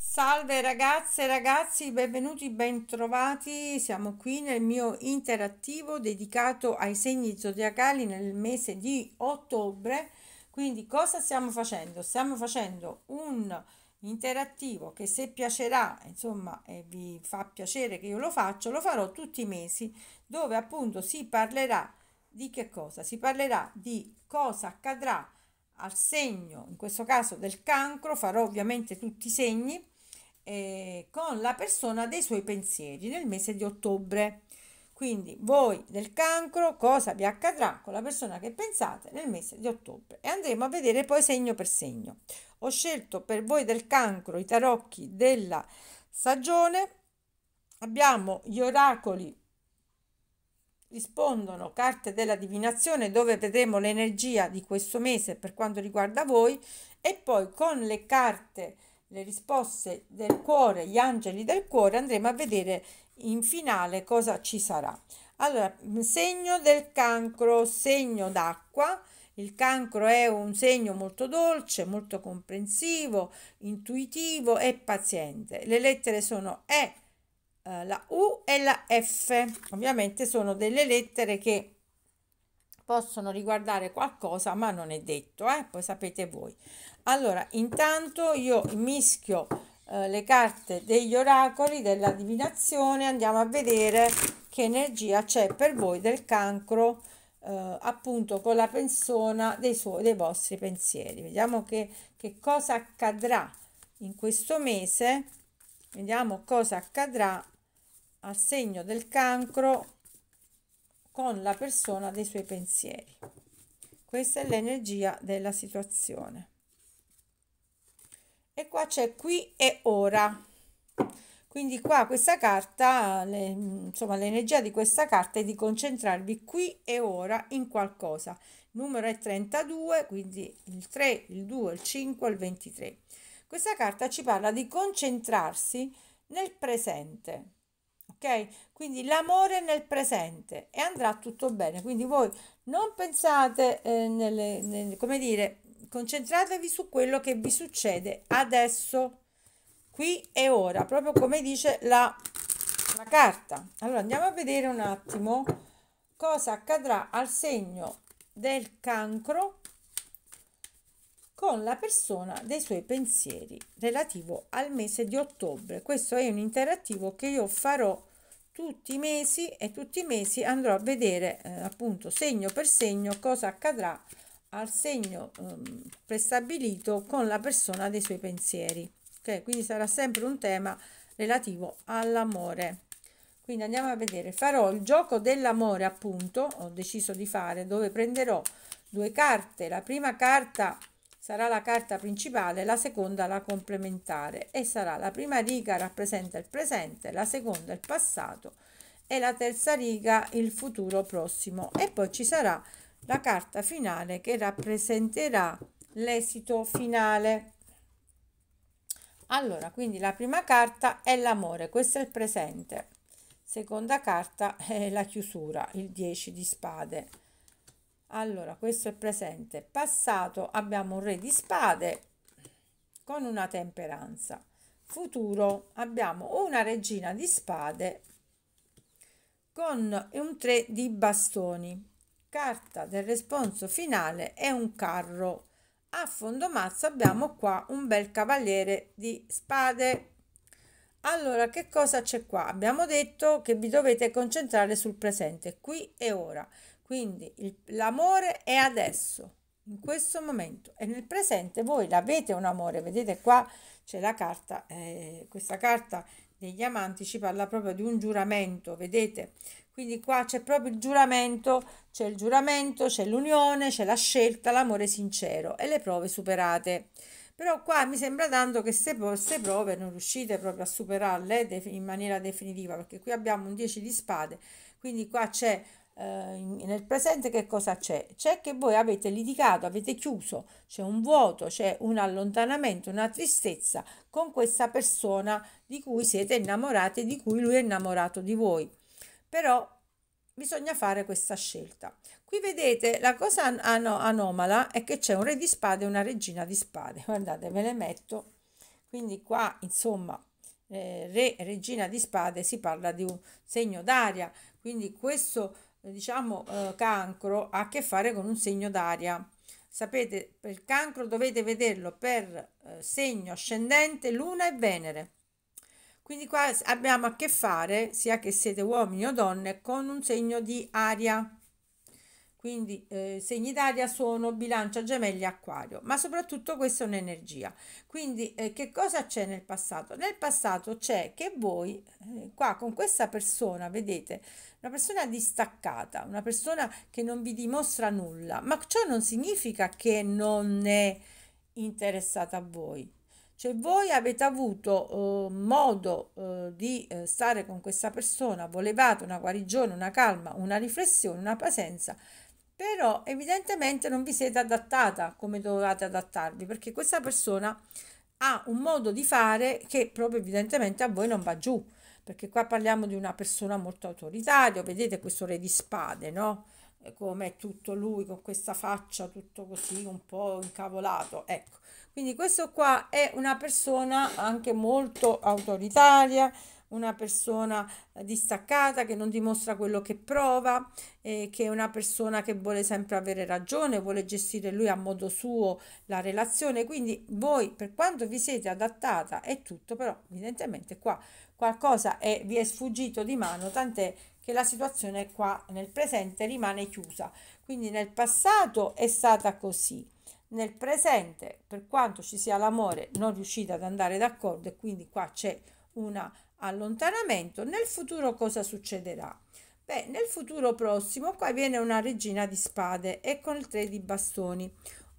Salve ragazze e ragazzi, benvenuti, bentrovati. Siamo qui nel mio interattivo dedicato ai segni zodiacali nel mese di ottobre. Quindi cosa stiamo facendo? Stiamo facendo un interattivo che se piacerà, insomma, e vi fa piacere che io lo faccio, lo farò tutti i mesi, dove appunto si parlerà di che cosa? Si parlerà di cosa accadrà al segno, in questo caso del cancro, farò ovviamente tutti i segni, eh, con la persona dei suoi pensieri nel mese di ottobre. Quindi voi del cancro cosa vi accadrà con la persona che pensate nel mese di ottobre e andremo a vedere poi segno per segno. Ho scelto per voi del cancro i tarocchi della stagione, abbiamo gli oracoli rispondono carte della divinazione dove vedremo l'energia di questo mese per quanto riguarda voi e poi con le carte le risposte del cuore gli angeli del cuore andremo a vedere in finale cosa ci sarà allora segno del cancro segno d'acqua il cancro è un segno molto dolce, molto comprensivo, intuitivo e paziente. Le lettere sono E, eh, la U e la F. Ovviamente sono delle lettere che possono riguardare qualcosa, ma non è detto, eh? poi sapete voi. Allora, intanto io mischio eh, le carte degli oracoli della divinazione, andiamo a vedere che energia c'è per voi del cancro. Uh, appunto con la persona dei, suoi, dei vostri pensieri. Vediamo che, che cosa accadrà in questo mese, vediamo cosa accadrà al segno del cancro con la persona dei suoi pensieri. Questa è l'energia della situazione. E qua c'è qui e ora. Quindi qua questa carta, le, insomma l'energia di questa carta è di concentrarvi qui e ora in qualcosa. Il numero è 32, quindi il 3, il 2, il 5, il 23. Questa carta ci parla di concentrarsi nel presente ok? Quindi l'amore nel presente e andrà tutto bene. Quindi voi non pensate, eh, nelle, nelle, come dire, concentratevi su quello che vi succede adesso, qui e ora, proprio come dice la, la carta. Allora andiamo a vedere un attimo cosa accadrà al segno del cancro con la persona dei suoi pensieri relativo al mese di ottobre. Questo è un interattivo che io farò tutti i mesi e tutti i mesi andrò a vedere eh, appunto segno per segno cosa accadrà al segno ehm, prestabilito con la persona dei suoi pensieri. Ok, quindi sarà sempre un tema relativo all'amore. Quindi andiamo a vedere, farò il gioco dell'amore appunto, ho deciso di fare, dove prenderò due carte. La prima carta sarà la carta principale, la seconda la complementare e sarà la prima riga rappresenta il presente, la seconda il passato e la terza riga il futuro prossimo e poi ci sarà la carta finale che rappresenterà l'esito finale. Allora, quindi la prima carta è l'amore, questo è il presente. Seconda carta è la chiusura, il 10 di spade allora questo è presente passato abbiamo un re di spade con una temperanza futuro abbiamo una regina di spade con un 3 di bastoni carta del responso finale è un carro a fondo mazzo abbiamo qua un bel cavaliere di spade allora che cosa c'è qua abbiamo detto che vi dovete concentrare sul presente qui e ora quindi l'amore è adesso, in questo momento e nel presente voi l'avete un amore, vedete qua c'è la carta, eh, questa carta degli amanti ci parla proprio di un giuramento, vedete? Quindi qua c'è proprio il giuramento, c'è il giuramento, c'è l'unione, c'è la scelta, l'amore sincero e le prove superate. Però qua mi sembra tanto che se queste prove non riuscite proprio a superarle in maniera definitiva, perché qui abbiamo un 10 di spade, quindi qua c'è eh, nel presente che cosa c'è? C'è che voi avete litigato, avete chiuso, c'è un vuoto, c'è un allontanamento, una tristezza con questa persona di cui siete innamorati e di cui lui è innamorato di voi. Però bisogna fare questa scelta. Qui vedete la cosa an anomala è che c'è un re di spade e una regina di spade. Guardate, ve le metto. Quindi qua, insomma, eh, re regina di spade si parla di un segno d'aria. Quindi questo diciamo eh, cancro ha a che fare con un segno d'aria. Sapete, per il cancro dovete vederlo per eh, segno ascendente, luna e Venere. Quindi qua abbiamo a che fare, sia che siete uomini o donne, con un segno di aria. Quindi eh, segni d'aria sono bilancia, gemelli, acquario, ma soprattutto questa è un'energia. Quindi eh, che cosa c'è nel passato? Nel passato c'è che voi eh, qua con questa persona, vedete, una persona distaccata, una persona che non vi dimostra nulla, ma ciò non significa che non è interessata a voi. Cioè voi avete avuto eh, modo eh, di eh, stare con questa persona, volevate una guarigione, una calma, una riflessione, una presenza, però evidentemente non vi siete adattata come dovevate adattarvi perché questa persona ha un modo di fare che proprio evidentemente a voi non va giù perché qua parliamo di una persona molto autoritaria vedete questo re di spade no eh, come è tutto lui con questa faccia tutto così un po' incavolato ecco quindi questo qua è una persona anche molto autoritaria una persona eh, distaccata che non dimostra quello che prova, eh, che è una persona che vuole sempre avere ragione, vuole gestire lui a modo suo la relazione. Quindi voi per quanto vi siete adattata è tutto, però evidentemente qua qualcosa è, vi è sfuggito di mano, tant'è che la situazione qua nel presente rimane chiusa. Quindi nel passato è stata così nel presente, per quanto ci sia l'amore, non riuscite ad andare d'accordo e quindi qua c'è una allontanamento, nel futuro cosa succederà? Beh, nel futuro prossimo qua viene una regina di spade e con il 3 di bastoni.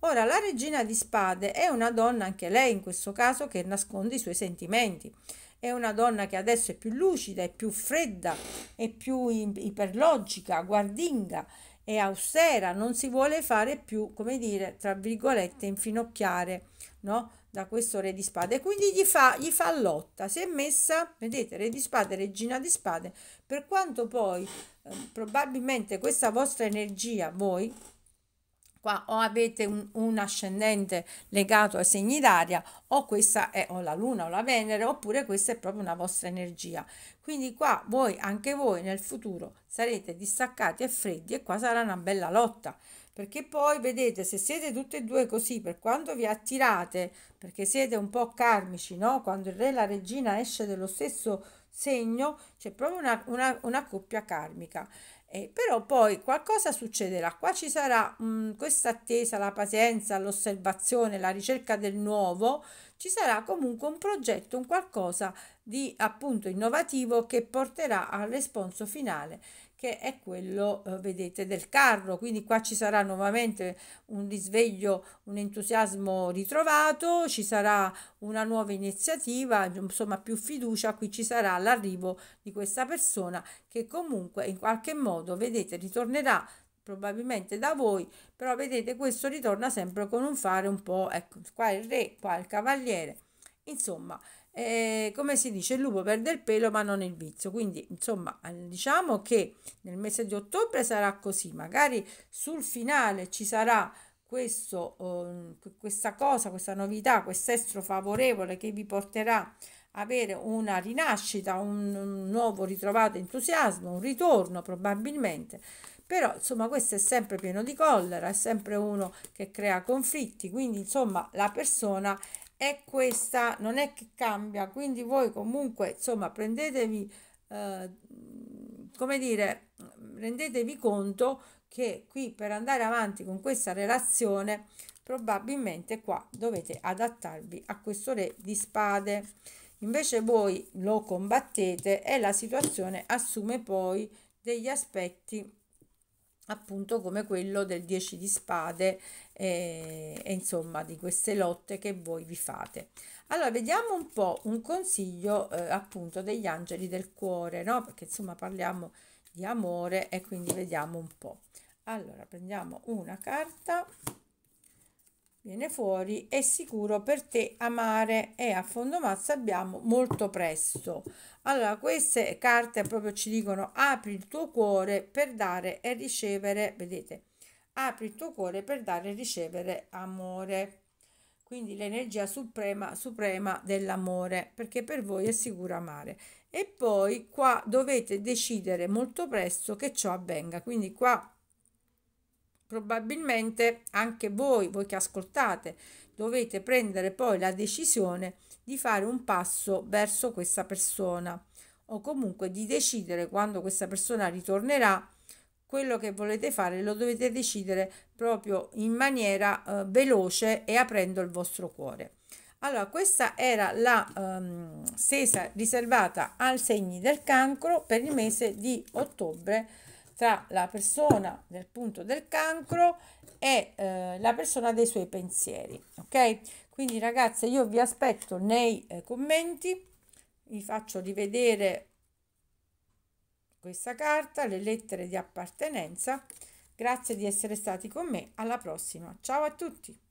Ora, la regina di spade è una donna, anche lei in questo caso, che nasconde i suoi sentimenti. È una donna che adesso è più lucida, è più fredda, è più iperlogica, guardinga, è austera, non si vuole fare più, come dire, tra virgolette, infinocchiare, no? Da questo re di spade. quindi gli fa, gli fa lotta, si è messa, vedete, re di spade, regina di spade, per quanto poi eh, probabilmente questa vostra energia, voi, qua o avete un, un, ascendente legato ai segni d'aria o questa è o la luna o la venere oppure questa è proprio una vostra energia quindi qua voi anche voi nel futuro sarete distaccati e freddi e qua sarà una bella lotta perché poi vedete se siete tutte e due così per quanto vi attirate perché siete un po' karmici no quando il re e la regina esce dello stesso segno c'è proprio una, una, una coppia karmica eh, però poi qualcosa succederà, qua ci sarà mm, questa attesa, la pazienza, l'osservazione, la ricerca del nuovo, ci sarà comunque un progetto, un qualcosa di appunto innovativo che porterà al responso finale che è quello, eh, vedete, del carro. Quindi qua ci sarà nuovamente un risveglio, un entusiasmo ritrovato, ci sarà una nuova iniziativa, insomma più fiducia, qui ci sarà l'arrivo di questa persona che comunque in qualche modo, vedete, ritornerà probabilmente da voi, però vedete questo ritorna sempre con un fare un po', ecco, qua il re, qua il cavaliere. Insomma, eh, come si dice, il lupo perde il pelo ma non il vizio. Quindi, insomma, eh, diciamo che nel mese di ottobre sarà così. Magari sul finale ci sarà questo, eh, questa cosa, questa novità, questo estro favorevole che vi porterà a avere una rinascita, un, un nuovo ritrovato entusiasmo, un ritorno probabilmente però insomma questo è sempre pieno di collera, è sempre uno che crea conflitti, quindi insomma la persona è questa, non è che cambia, quindi voi comunque, insomma, prendetevi, eh, come dire, rendetevi conto che qui per andare avanti con questa relazione probabilmente qua dovete adattarvi a questo re di spade invece voi lo combattete e la situazione assume poi degli aspetti appunto come quello del 10 di spade e, eh, e, insomma di queste lotte che voi vi fate allora vediamo un po un consiglio eh, appunto degli angeli del cuore no perché insomma parliamo di amore e quindi vediamo un po allora prendiamo una carta viene fuori è sicuro per te amare e a fondo fondomazza abbiamo molto presto allora queste carte proprio ci dicono apri il tuo cuore per dare e ricevere vedete apri il tuo cuore per dare e ricevere amore quindi l'energia suprema, suprema dell'amore, perché per voi è sicuro amare. E poi qua dovete decidere molto presto che ciò avvenga, quindi qua probabilmente anche voi, voi che ascoltate, dovete prendere poi la decisione di fare un passo verso questa persona o comunque di decidere quando questa persona ritornerà quello che volete fare lo dovete decidere proprio in maniera eh, veloce e aprendo il vostro cuore. Allora, questa era la ehm, stesa riservata al segni del cancro per il mese di ottobre tra la persona del punto del cancro e eh, la persona dei suoi pensieri. Ok? Quindi ragazze io vi aspetto nei eh, commenti, vi faccio rivedere questa carta, le lettere di appartenenza. Grazie di essere stati con me, alla prossima. Ciao a tutti!